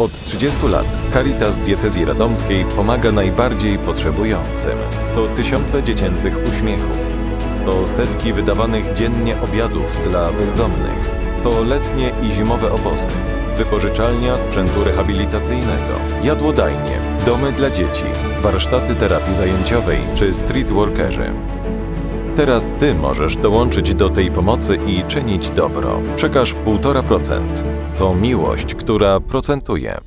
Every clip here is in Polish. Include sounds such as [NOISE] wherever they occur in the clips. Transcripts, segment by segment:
Od 30 lat Caritas Diecezji Radomskiej pomaga najbardziej potrzebującym. To tysiące dziecięcych uśmiechów. To setki wydawanych dziennie obiadów dla bezdomnych. To letnie i zimowe obozy. Wypożyczalnia sprzętu rehabilitacyjnego, jadłodajnie, domy dla dzieci, warsztaty terapii zajęciowej czy street workerzy. Teraz Ty możesz dołączyć do tej pomocy i czynić dobro. Przekaż 1,5%. To miłość, która procentuje.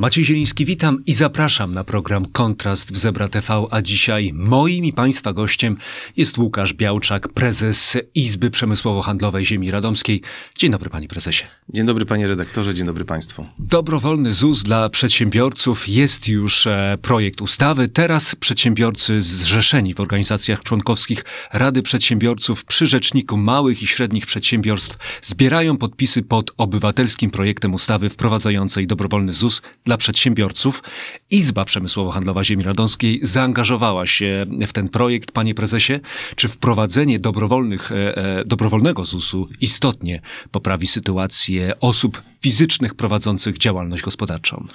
Maciej Zieliński, witam i zapraszam na program Kontrast w Zebra TV, a dzisiaj moim i Państwa gościem jest Łukasz Białczak, prezes Izby Przemysłowo-Handlowej Ziemi Radomskiej. Dzień dobry Panie Prezesie. Dzień dobry Panie Redaktorze, dzień dobry Państwu. Dobrowolny ZUS dla przedsiębiorców jest już e, projekt ustawy. Teraz przedsiębiorcy zrzeszeni w organizacjach członkowskich Rady Przedsiębiorców przy Rzeczniku Małych i Średnich Przedsiębiorstw zbierają podpisy pod obywatelskim projektem ustawy wprowadzającej dobrowolny ZUS dla przedsiębiorców. Izba Przemysłowo-Handlowa Ziemi Radomskiej zaangażowała się w ten projekt. Panie prezesie, czy wprowadzenie dobrowolnych, e, e, dobrowolnego ZUS-u istotnie poprawi sytuację osób fizycznych prowadzących działalność gospodarczą?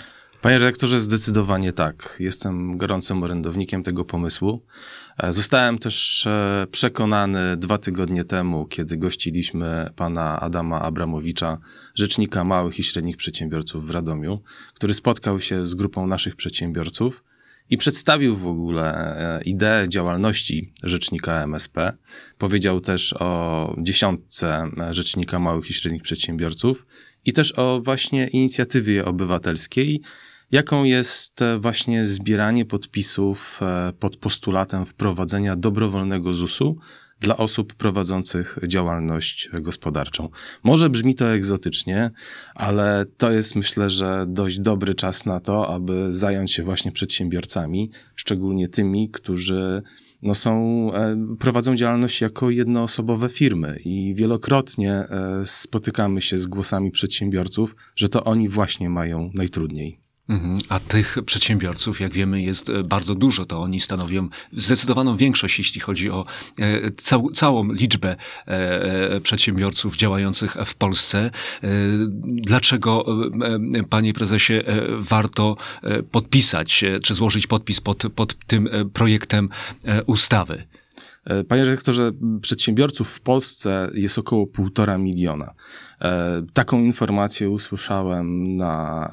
Panie rektorze, zdecydowanie tak. Jestem gorącym orędownikiem tego pomysłu. E, zostałem też e, przekonany dwa tygodnie temu, kiedy gościliśmy pana Adama Abramowicza, rzecznika małych i średnich przedsiębiorców w Radomiu, który spotkał się z grupą naszych przedsiębiorców i przedstawił w ogóle e, ideę działalności rzecznika MSP. Powiedział też o dziesiątce rzecznika małych i średnich przedsiębiorców i też o właśnie inicjatywie obywatelskiej jaką jest e, właśnie zbieranie podpisów e, pod postulatem wprowadzenia dobrowolnego ZUS-u dla osób prowadzących działalność gospodarczą. Może brzmi to egzotycznie, ale to jest myślę, że dość dobry czas na to, aby zająć się właśnie przedsiębiorcami, szczególnie tymi, którzy no są, e, prowadzą działalność jako jednoosobowe firmy i wielokrotnie spotykamy się z głosami przedsiębiorców, że to oni właśnie mają najtrudniej. Mhm. A tych przedsiębiorców, jak wiemy, jest e, bardzo dużo. To oni stanowią zdecydowaną większość, jeśli chodzi o e, cał, całą liczbę e, przedsiębiorców działających w Polsce. Dlaczego, panie prezesie, warto podpisać czy złożyć podpis pod, pod tym projektem ustawy? E, panie rektorze, przedsiębiorców w Polsce jest około półtora miliona. E, taką informację usłyszałem na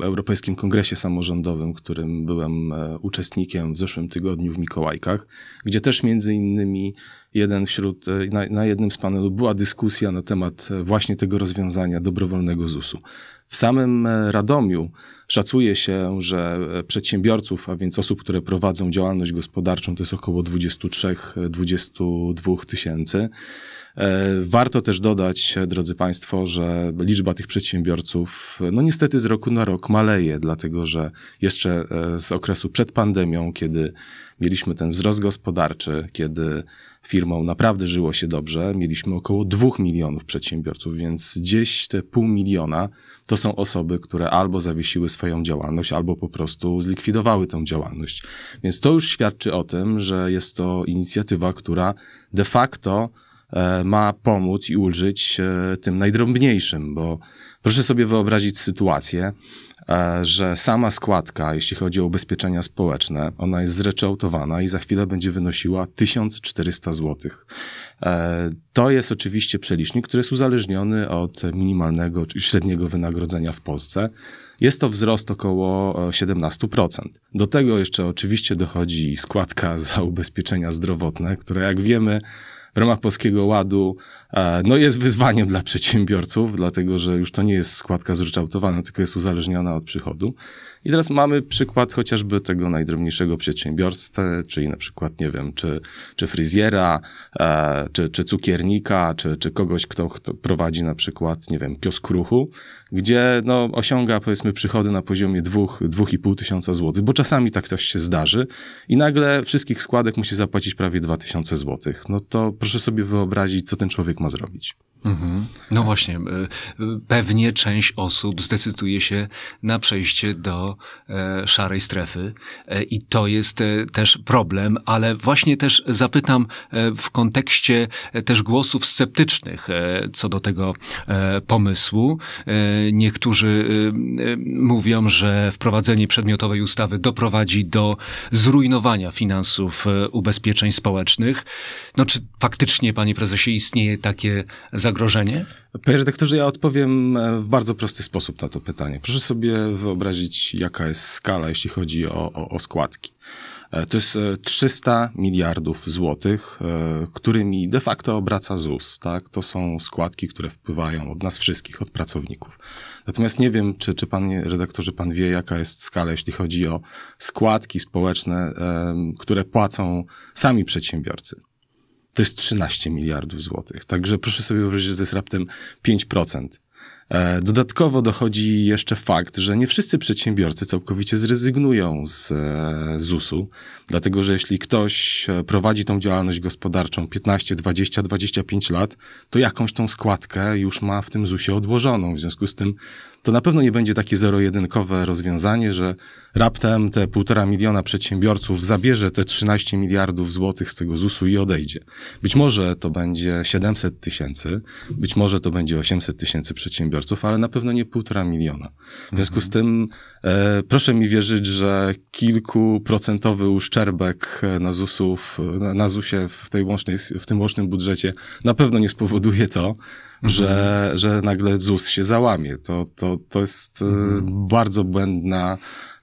e, Europejskim Kongresie Samorządowym, którym byłem uczestnikiem w zeszłym tygodniu w Mikołajkach, gdzie też między innymi jeden wśród, e, na, na jednym z panelów była dyskusja na temat e, właśnie tego rozwiązania dobrowolnego ZUS-u. W samym e, Radomiu szacuje się, że przedsiębiorców, a więc osób, które prowadzą działalność gospodarczą, to jest około 23-22 tysięcy. Warto też dodać, drodzy Państwo, że liczba tych przedsiębiorców, no niestety z roku na rok maleje, dlatego że jeszcze z okresu przed pandemią, kiedy mieliśmy ten wzrost gospodarczy, kiedy firmą naprawdę żyło się dobrze. Mieliśmy około dwóch milionów przedsiębiorców, więc gdzieś te pół miliona to są osoby, które albo zawiesiły swoją działalność, albo po prostu zlikwidowały tę działalność. Więc to już świadczy o tym, że jest to inicjatywa, która de facto e, ma pomóc i ulżyć e, tym najdrobniejszym, bo Proszę sobie wyobrazić sytuację, e, że sama składka, jeśli chodzi o ubezpieczenia społeczne, ona jest zreczałtowana i za chwilę będzie wynosiła 1400 zł. E, to jest oczywiście przelicznik, który jest uzależniony od minimalnego czy średniego wynagrodzenia w Polsce. Jest to wzrost około 17%. E, Do tego jeszcze oczywiście dochodzi składka za ubezpieczenia zdrowotne, które, jak wiemy w ramach Polskiego Ładu E, no jest wyzwaniem dla przedsiębiorców, dlatego że już to nie jest składka zryczałtowana, tylko jest uzależniona od przychodu. I teraz mamy przykład chociażby tego najdrobniejszego przedsiębiorstwa, czyli na przykład, nie wiem, czy, czy fryzjera, e, czy, czy cukiernika, czy, czy kogoś, kto, kto prowadzi na przykład, nie wiem, kiosk ruchu, gdzie no, osiąga powiedzmy przychody na poziomie 2-2,5 tysiąca złotych, bo czasami tak coś się zdarzy i nagle wszystkich składek musi zapłacić prawie 2 tysiące złotych. No to proszę sobie wyobrazić, co ten człowiek można zrobić. Mhm. No właśnie, y, y, pewnie część osób zdecyduje się na przejście do e, szarej strefy e, i to jest e, też problem, ale właśnie też zapytam w kontekście też głosów sceptycznych co do tego pomysłu. Niektórzy y, mówią, że wprowadzenie przedmiotowej ustawy doprowadzi do zrujnowania finansów ubezpieczeń społecznych. No czy faktycznie, panie prezesie, istnieje takie zagrożenie? zagrożenie? Panie redaktorze, ja odpowiem e, w bardzo prosty sposób na to pytanie. Proszę sobie wyobrazić, jaka jest skala, jeśli chodzi o, o, o składki. E, to jest 300 e, miliardów złotych, którymi de facto obraca ZUS. Tak? To są składki, które wpływają od nas wszystkich, od pracowników. Natomiast nie wiem, czy, czy panie redaktorze, pan wie, jaka jest skala, jeśli chodzi o składki społeczne, które płacą sami przedsiębiorcy to jest 13 miliardów złotych. Także proszę sobie wyobrazić, że to jest raptem 5%. E, dodatkowo dochodzi jeszcze fakt, że nie wszyscy przedsiębiorcy całkowicie zrezygnują z e, ZUS-u, dlatego że jeśli ktoś e, prowadzi tą działalność gospodarczą 15, 20, 25 lat, to jakąś tą składkę już ma w tym ZUS-ie odłożoną. W związku z tym to na pewno nie będzie takie zero-jedynkowe rozwiązanie, że raptem te półtora miliona przedsiębiorców zabierze te 13 miliardów złotych z tego ZUS-u i odejdzie. Być może to będzie 700 tysięcy, być może to będzie 800 tysięcy przedsiębiorców, ale na pewno nie półtora miliona. W związku z tym e, proszę mi wierzyć, że kilkuprocentowy uszczerbek e, na zus u na, na ZUS-ie w, tej łącznej, w tym łącznym budżecie na pewno nie spowoduje to, mhm. że, że nagle ZUS się załamie. To, to, to jest e, mhm. bardzo błędna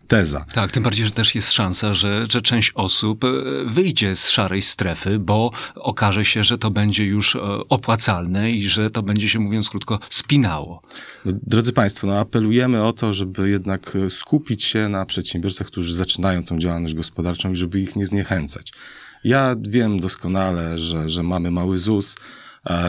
teza. Tak, tym bardziej, że też jest szansa, że, że część osób e, wyjdzie z szarej strefy, bo okaże się, że to będzie już e, opłacalne i że to będzie się, mówiąc krótko, spinało. No, drodzy Państwo, no apelujemy o to, żeby jednak skupić się na przedsiębiorcach, którzy zaczynają tą działalność gospodarczą i żeby ich nie zniechęcać. Ja wiem doskonale, że, że mamy mały ZUS,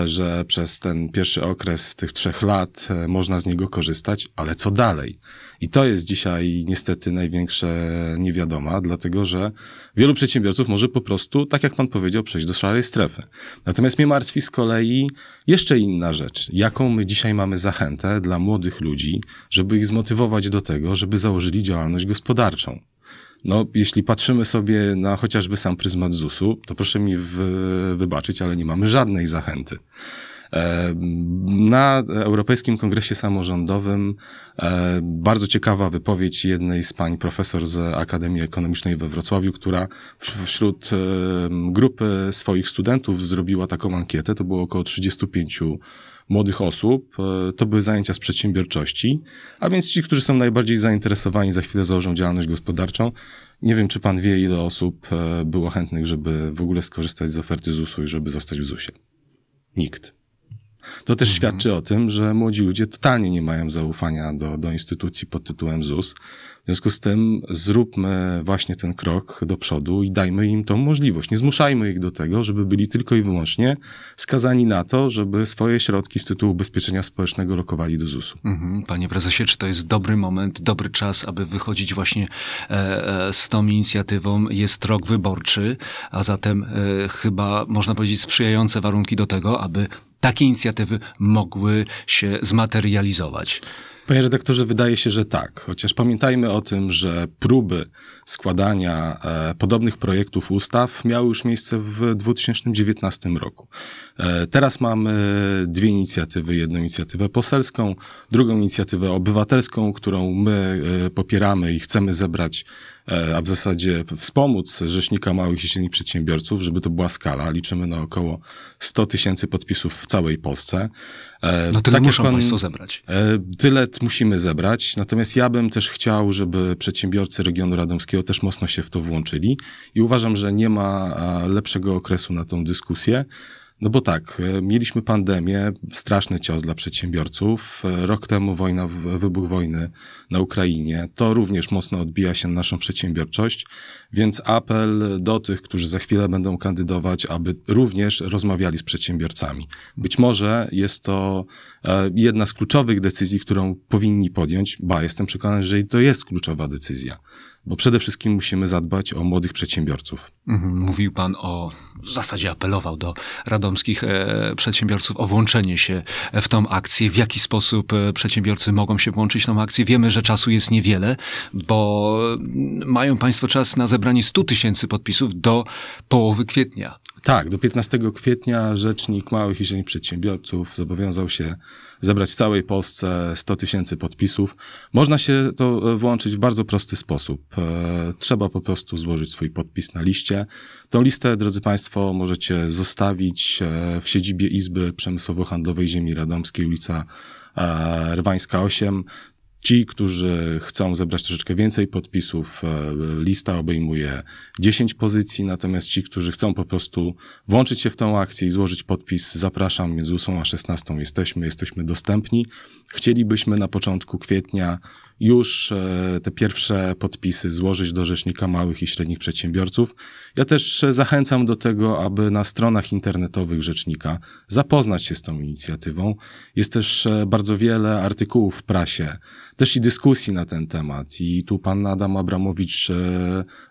że przez ten pierwszy okres tych trzech lat e, można z niego korzystać, ale co dalej? I to jest dzisiaj niestety największe niewiadoma, dlatego że wielu przedsiębiorców może po prostu, tak jak pan powiedział, przejść do szarej strefy. Natomiast mnie martwi z kolei jeszcze inna rzecz, jaką my dzisiaj mamy zachętę dla młodych ludzi, żeby ich zmotywować do tego, żeby założyli działalność gospodarczą. No, jeśli patrzymy sobie na chociażby sam pryzmat ZUS-u, to proszę mi wybaczyć, ale nie mamy żadnej zachęty. E, na Europejskim Kongresie Samorządowym e, bardzo ciekawa wypowiedź jednej z pań profesor z Akademii Ekonomicznej we Wrocławiu, która wśród e, grupy swoich studentów zrobiła taką ankietę. To było około 35 młodych osób, e, to były zajęcia z przedsiębiorczości, a więc ci, którzy są najbardziej zainteresowani, za chwilę założą działalność gospodarczą. Nie wiem, czy pan wie, ile osób e, było chętnych, żeby w ogóle skorzystać z oferty ZUS-u i żeby zostać w ZUS-ie. Nikt. To też mhm. świadczy o tym, że młodzi ludzie totalnie nie mają zaufania do, do instytucji pod tytułem ZUS. W związku z tym zróbmy właśnie ten krok do przodu i dajmy im tą możliwość. Nie zmuszajmy ich do tego, żeby byli tylko i wyłącznie skazani na to, żeby swoje środki z tytułu ubezpieczenia społecznego lokowali do ZUS-u. Mhm. Panie prezesie, czy to jest dobry moment, dobry czas, aby wychodzić właśnie e, e, z tą inicjatywą? Jest rok wyborczy, a zatem e, chyba można powiedzieć sprzyjające warunki do tego, aby takie inicjatywy mogły się zmaterializować. Panie redaktorze, wydaje się, że tak. Chociaż pamiętajmy o tym, że próby składania e, podobnych projektów ustaw miały już miejsce w 2019 roku. E, teraz mamy dwie inicjatywy. Jedną inicjatywę poselską, drugą inicjatywę obywatelską, którą my e, popieramy i chcemy zebrać E, a w zasadzie wspomóc Rzecznika Małych i Średnich Przedsiębiorców, żeby to była skala. Liczymy na około 100 tysięcy podpisów w całej Polsce. E, no tyle tak muszą pan, państwo zebrać. E, tyle musimy zebrać, natomiast ja bym też chciał, żeby przedsiębiorcy regionu radomskiego też mocno się w to włączyli i uważam, że nie ma lepszego okresu na tą dyskusję, no bo tak, e, mieliśmy pandemię, straszny cios dla przedsiębiorców. E, rok temu wojna, wybuch wojny na Ukrainie. To również mocno odbija się na naszą przedsiębiorczość, więc apel do tych, którzy za chwilę będą kandydować, aby również rozmawiali z przedsiębiorcami. Być może jest to e, jedna z kluczowych decyzji, którą powinni podjąć, ba, jestem przekonany, że to jest kluczowa decyzja, bo przede wszystkim musimy zadbać o młodych przedsiębiorców. Mhm, mówił pan o, w zasadzie apelował do radomskich e, przedsiębiorców o włączenie się w tą akcję. W jaki sposób e, przedsiębiorcy mogą się włączyć w tą akcję? Wiemy, że czasu jest niewiele, bo mm, mają państwo czas na zebranie 100 tysięcy podpisów do połowy kwietnia. Tak, do 15 kwietnia Rzecznik Małych i Średnich Przedsiębiorców zobowiązał się zebrać w całej Polsce 100 tysięcy podpisów. Można się to e, włączyć w bardzo prosty sposób. Trzeba po prostu złożyć swój podpis na liście listę. Tą listę, drodzy Państwo, możecie zostawić e, w siedzibie Izby Przemysłowo-Handlowej Ziemi Radomskiej, ulica e, Rwańska 8. Ci, którzy chcą zebrać troszeczkę więcej podpisów, e, lista obejmuje 10 pozycji, natomiast ci, którzy chcą po prostu włączyć się w tą akcję i złożyć podpis, zapraszam, między 8 a 16 jesteśmy, jesteśmy dostępni. Chcielibyśmy na początku kwietnia już e, te pierwsze podpisy złożyć do Rzecznika Małych i Średnich Przedsiębiorców. Ja też zachęcam do tego, aby na stronach internetowych Rzecznika zapoznać się z tą inicjatywą. Jest też e, bardzo wiele artykułów w prasie też i dyskusji na ten temat. I tu pan Adam Abramowicz e,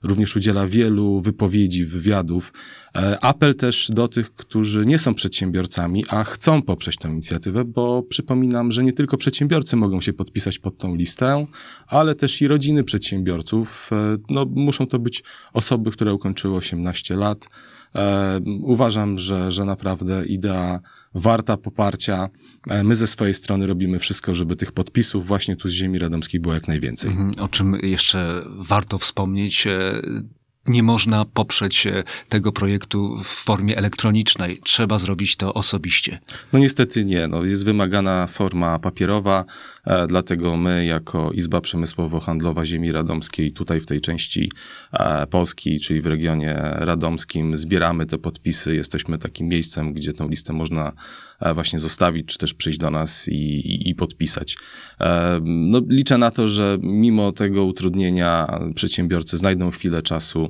również udziela wielu wypowiedzi, wywiadów. E, apel też do tych, którzy nie są przedsiębiorcami, a chcą poprzeć tę inicjatywę, bo przypominam, że nie tylko przedsiębiorcy mogą się podpisać pod tą listę, ale też i rodziny przedsiębiorców. E, no, muszą to być osoby, które ukończyły 18 lat. Uważam, że, że naprawdę idea warta poparcia. E, my ze swojej strony robimy wszystko, żeby tych podpisów właśnie tu z ziemi radomskiej było jak najwięcej. Mhm. O czym jeszcze warto wspomnieć, e, nie można poprzeć e, tego projektu w formie elektronicznej. Trzeba zrobić to osobiście. No niestety nie. No, jest wymagana forma papierowa, e, dlatego my jako Izba Przemysłowo-Handlowa Ziemi Radomskiej tutaj w tej części e, Polski, czyli w regionie radomskim zbieramy te podpisy. Jesteśmy takim miejscem, gdzie tą listę można e, właśnie zostawić, czy też przyjść do nas i, i, i podpisać. E, no, liczę na to, że mimo tego utrudnienia przedsiębiorcy znajdą chwilę czasu,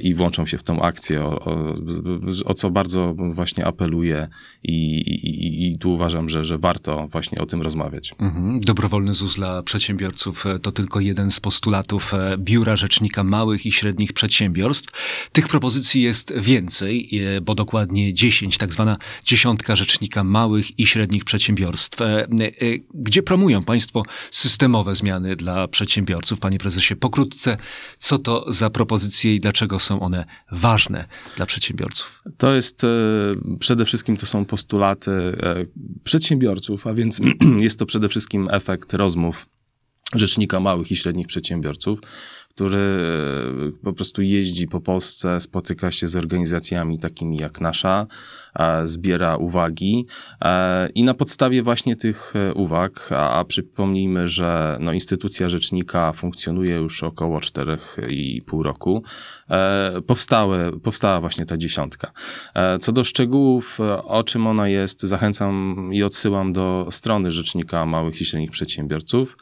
i włączą się w tą akcję, o, o, o co bardzo właśnie apeluję i, i, i, tu uważam, że, że warto właśnie o tym rozmawiać. Mhm. Dobrowolny ZUS dla przedsiębiorców e, to tylko jeden z postulatów e, Biura Rzecznika Małych i Średnich Przedsiębiorstw. Tych propozycji jest więcej, e, bo dokładnie 10, tak zwana dziesiątka Rzecznika Małych i Średnich Przedsiębiorstw. Gdzie promują Państwo systemowe zmiany dla przedsiębiorców? Panie prezesie, pokrótce, co to za propozycje i dlaczego dlaczego są one ważne dla przedsiębiorców? To jest e, przede wszystkim to są postulaty e, przedsiębiorców, a więc [CLEARS THROAT] jest to przede wszystkim efekt rozmów Rzecznika Małych i Średnich Przedsiębiorców który e, po prostu jeździ po Polsce, spotyka się z organizacjami takimi jak nasza, zbiera uwagi e, i na podstawie właśnie tych e, uwag, a, a przypomnijmy, że no, instytucja rzecznika funkcjonuje już około 4,5 roku, powstały, powstała właśnie ta dziesiątka. Co do szczegółów, o czym ona jest, zachęcam i odsyłam do strony Rzecznika Małych i Średnich Przedsiębiorców.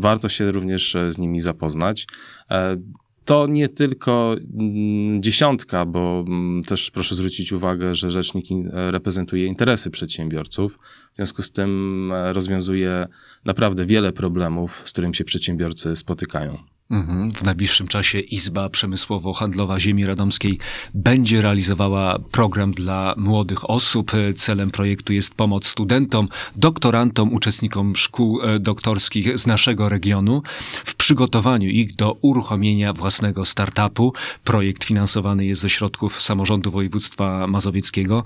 Warto się również z nimi zapoznać. E, to nie tylko mm, dziesiątka, bo mm, też proszę zwrócić uwagę, że rzecznik e, reprezentuje interesy przedsiębiorców. W związku z tym e, rozwiązuje naprawdę wiele problemów, z którymi się przedsiębiorcy spotykają. Mhm. W najbliższym czasie Izba Przemysłowo-Handlowa Ziemi Radomskiej będzie realizowała program dla młodych osób. Celem projektu jest pomoc studentom, doktorantom, uczestnikom szkół e, doktorskich z naszego regionu w przygotowaniu ich do uruchomienia własnego startupu. Projekt finansowany jest ze środków samorządu województwa mazowieckiego.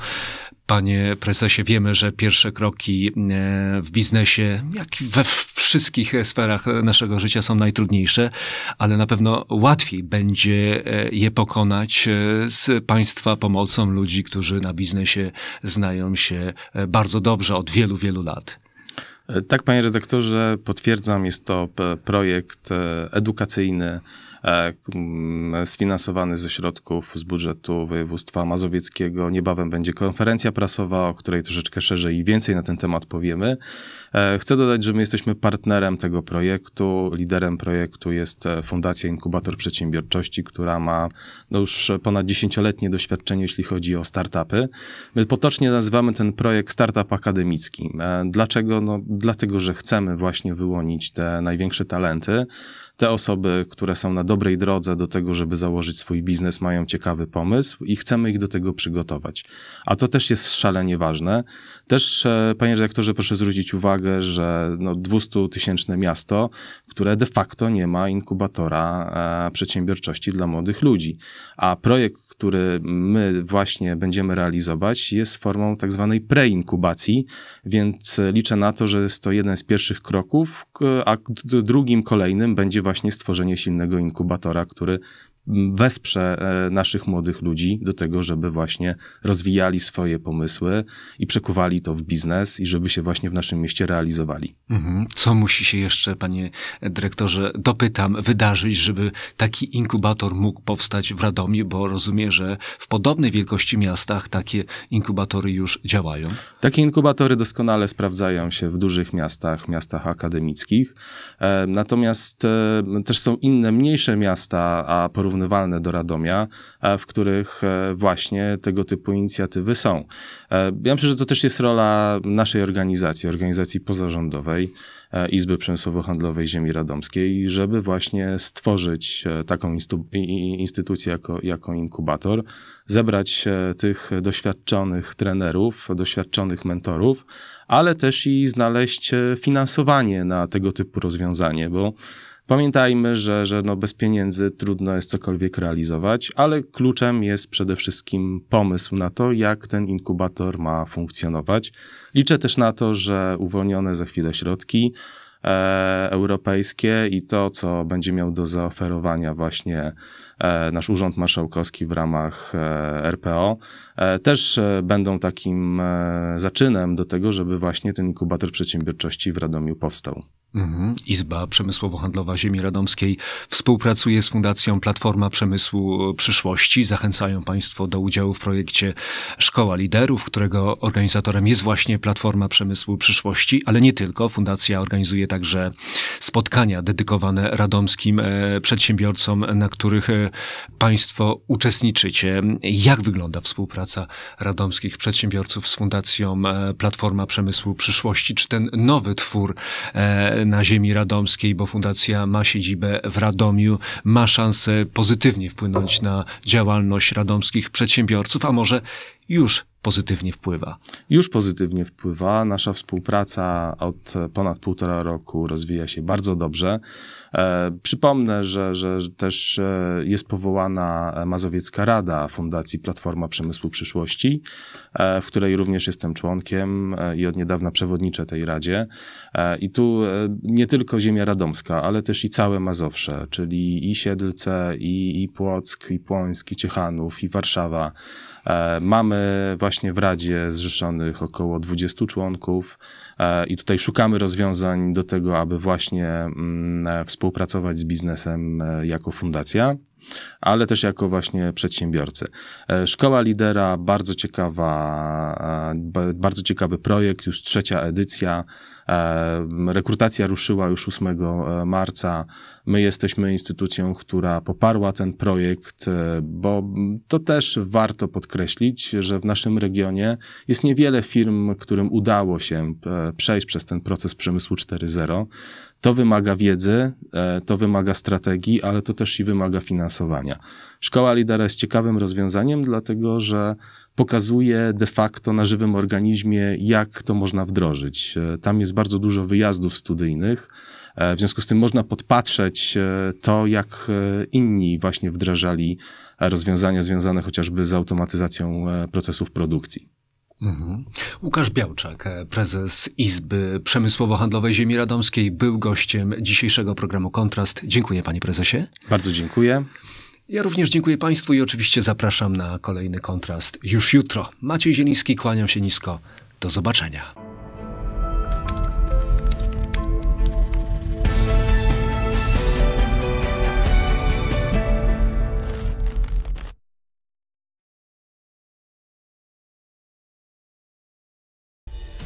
Panie prezesie, wiemy, że pierwsze kroki e, w biznesie, jak i we wszystkich sferach naszego życia są najtrudniejsze, ale na pewno łatwiej będzie e, je pokonać e, z Państwa pomocą ludzi, którzy na biznesie znają się bardzo dobrze od wielu, wielu lat. Tak, panie redaktorze, potwierdzam, jest to projekt edukacyjny, E, sfinansowany ze środków z budżetu województwa mazowieckiego. Niebawem będzie konferencja prasowa, o której troszeczkę szerzej i więcej na ten temat powiemy. E, chcę dodać, że my jesteśmy partnerem tego projektu. Liderem projektu jest e, Fundacja Inkubator Przedsiębiorczości, która ma no już ponad dziesięcioletnie doświadczenie, jeśli chodzi o startupy. My potocznie nazywamy ten projekt Startup Akademicki. Dlaczego? No, dlatego, że chcemy właśnie wyłonić te największe talenty te osoby, które są na dobrej drodze do tego, żeby założyć swój biznes, mają ciekawy pomysł i chcemy ich do tego przygotować. A to też jest szalenie ważne. Też, e, panie redaktorze, proszę zwrócić uwagę, że no 200-tysięczne miasto, które de facto nie ma inkubatora e, przedsiębiorczości dla młodych ludzi. A projekt, który my właśnie będziemy realizować, jest formą tak zwanej preinkubacji, więc e, liczę na to, że jest to jeden z pierwszych kroków, a drugim, kolejnym będzie właśnie stworzenie silnego inkubatora, który wesprze e, naszych młodych ludzi do tego, żeby właśnie rozwijali swoje pomysły i przekuwali to w biznes i żeby się właśnie w naszym mieście realizowali. Mhm. Co musi się jeszcze, panie dyrektorze, dopytam, wydarzyć, żeby taki inkubator mógł powstać w Radomiu, bo rozumiem, że w podobnej wielkości miastach takie inkubatory już działają. Takie inkubatory doskonale sprawdzają się w dużych miastach, miastach akademickich. E, natomiast e, też są inne mniejsze miasta, a porównując porównywalne do Radomia, e, w których e, właśnie tego typu inicjatywy są. E, ja myślę, że to też jest rola naszej organizacji, organizacji pozarządowej, Izby Przemysłowo-Handlowej Ziemi Radomskiej, żeby właśnie stworzyć taką instytucję jako, jako inkubator, zebrać tych doświadczonych trenerów, doświadczonych mentorów, ale też i znaleźć finansowanie na tego typu rozwiązanie, bo Pamiętajmy, że, że no bez pieniędzy trudno jest cokolwiek realizować, ale kluczem jest przede wszystkim pomysł na to, jak ten inkubator ma funkcjonować. Liczę też na to, że uwolnione za chwilę środki e, europejskie i to, co będzie miał do zaoferowania właśnie e, nasz Urząd Marszałkowski w ramach e, RPO, e, też e, będą takim e, zaczynem do tego, żeby właśnie ten inkubator przedsiębiorczości w Radomiu powstał. Mhm. Izba Przemysłowo-Handlowa Ziemi Radomskiej współpracuje z Fundacją Platforma Przemysłu Przyszłości. Zachęcają Państwo do udziału w projekcie Szkoła Liderów, którego organizatorem jest właśnie Platforma Przemysłu Przyszłości, ale nie tylko. Fundacja organizuje także spotkania dedykowane radomskim e, przedsiębiorcom, na których e, Państwo uczestniczycie. Jak wygląda współpraca radomskich przedsiębiorców z Fundacją e, Platforma Przemysłu Przyszłości? Czy ten nowy twór na ziemi radomskiej, bo fundacja ma siedzibę w Radomiu, ma szansę pozytywnie wpłynąć na działalność radomskich przedsiębiorców, a może już pozytywnie wpływa? Już pozytywnie wpływa. Nasza współpraca od ponad półtora roku rozwija się bardzo dobrze. E, przypomnę, że, że też e, jest powołana Mazowiecka Rada Fundacji Platforma Przemysłu Przyszłości, e, w której również jestem członkiem e, i od niedawna przewodniczę tej radzie. E, I tu e, nie tylko ziemia radomska, ale też i całe Mazowsze, czyli i Siedlce, i, i Płock, i Płońsk, i Ciechanów, i Warszawa. E, mamy właśnie w Radzie zrzeszonych około 20 członków e, i tutaj szukamy rozwiązań do tego, aby właśnie mm, e, współpracować z biznesem jako fundacja ale też jako właśnie przedsiębiorcy. Szkoła Lidera, bardzo ciekawa, bardzo ciekawy projekt, już trzecia edycja. E, rekrutacja ruszyła już 8 e, marca. My jesteśmy instytucją, która poparła ten projekt, e, bo to też warto podkreślić, że w naszym regionie jest niewiele firm, którym udało się przejść przez ten proces przemysłu 4.0. To wymaga wiedzy, to wymaga strategii, ale to też i wymaga finansowania. Szkoła lidera jest ciekawym rozwiązaniem, dlatego że pokazuje de facto na żywym organizmie, jak to można wdrożyć. E, tam jest bardzo dużo wyjazdów studyjnych, e, w związku z tym można podpatrzeć e, to, jak inni właśnie wdrażali rozwiązania związane chociażby z automatyzacją procesów produkcji. Mhm. Łukasz Białczak, prezes Izby Przemysłowo-Handlowej Ziemi Radomskiej, był gościem dzisiejszego programu Kontrast. Dziękuję, panie prezesie. Bardzo dziękuję. Ja również dziękuję Państwu i oczywiście zapraszam na kolejny kontrast już jutro. Maciej Zieliński, kłaniam się nisko. Do zobaczenia.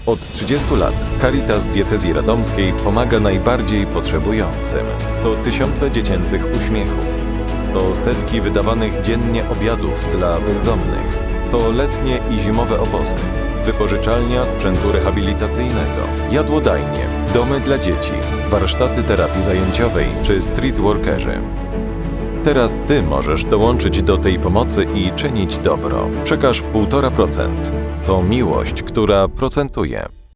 Od 30 lat Caritas Diecezji Radomskiej pomaga najbardziej potrzebującym. To tysiące dziecięcych uśmiechów to setki wydawanych dziennie obiadów dla bezdomnych. To letnie i zimowe obozy. Wypożyczalnia sprzętu rehabilitacyjnego, jadłodajnie, domy dla dzieci, warsztaty terapii zajęciowej czy street Teraz Ty możesz dołączyć do tej pomocy i czynić dobro. Przekaż 1,5%. To miłość, która procentuje.